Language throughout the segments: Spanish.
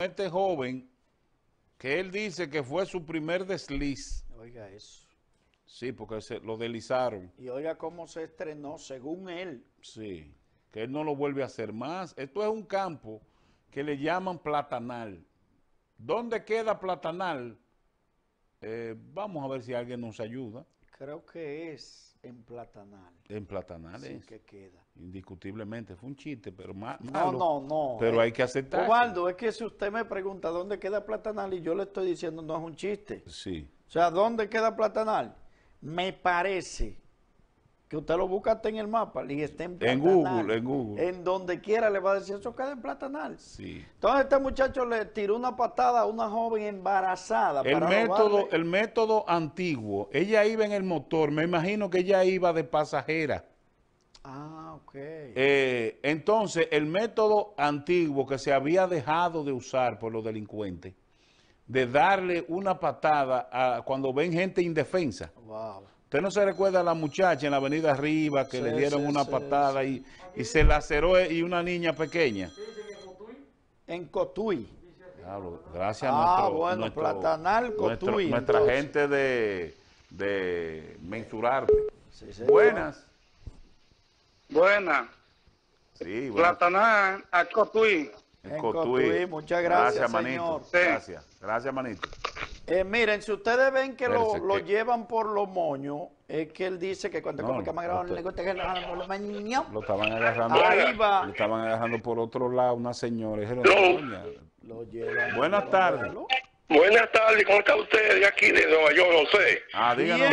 este joven que él dice que fue su primer desliz. Oiga eso. Sí, porque lo deslizaron. Y oiga cómo se estrenó, según él. Sí, que él no lo vuelve a hacer más. Esto es un campo que le llaman platanal. ¿Dónde queda platanal? Eh, vamos a ver si alguien nos ayuda. Creo que es en Platanal. En Platanal es. que queda. Indiscutiblemente. Fue un chiste, pero más. No, no, no. Pero eh, hay que aceptar. Osvaldo, es que si usted me pregunta dónde queda Platanal y yo le estoy diciendo no es un chiste. Sí. O sea, ¿dónde queda Platanal? Me parece que usted lo busca en el mapa y esté en En Google, en Google. En donde quiera le va a decir, eso queda en Platanal. Sí. Entonces este muchacho le tiró una patada a una joven embarazada. El, método, el método antiguo, ella iba en el motor, me imagino que ella iba de pasajera. Ah, ok. Eh, entonces, el método antiguo que se había dejado de usar por los delincuentes, de darle una patada cuando ven gente indefensa. Wow ¿Usted no se recuerda a la muchacha en la avenida arriba que le dieron una patada y, se se laceró eh, y una niña pequeña? En Cotuí. Claro, gracias ah, a bueno, Platanal, Cotuí, nuestra gente de, de Mensurarte. Buenas. Buenas. Sí, bueno. Platanal, a Cotuí. En, Cotuí. Muchas gracias, gracias manito. Gracias, gracias, manito. Eh, miren, si ustedes ven que lo, llevan por los moños, es que él dice que cuando no, come camarón usted... le gusta que lo por los moños. Lo estaban agarrando. Ahí Lo estaban agarrando por otro lado una señora. Lo llevan, Buenas tardes. Buenas tardes, ¿cómo está usted aquí de Nueva York? No sé. Ah, díganos.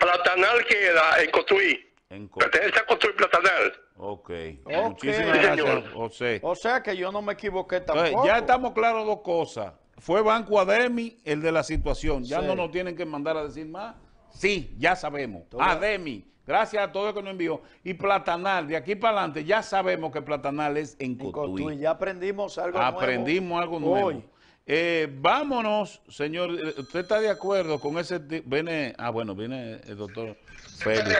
Platanal, queda en Cotuí. En construir. Cotuí Platanal. Ok. Muchísimas gracias, José. O sea que yo no me equivoqué tampoco. ya estamos claros dos cosas fue Banco Ademi el de la situación. Ya no nos tienen que mandar a decir más. Sí, ya sabemos. Ademi, gracias a todo lo que nos envió. Y Platanal, de aquí para adelante, ya sabemos que Platanal es en, Cotuí. Ya aprendimos algo nuevo. Aprendimos algo nuevo. Eh, vámonos, señor. Eh, ¿Usted está de acuerdo con ese? Viene, ah, bueno, viene el doctor Félix.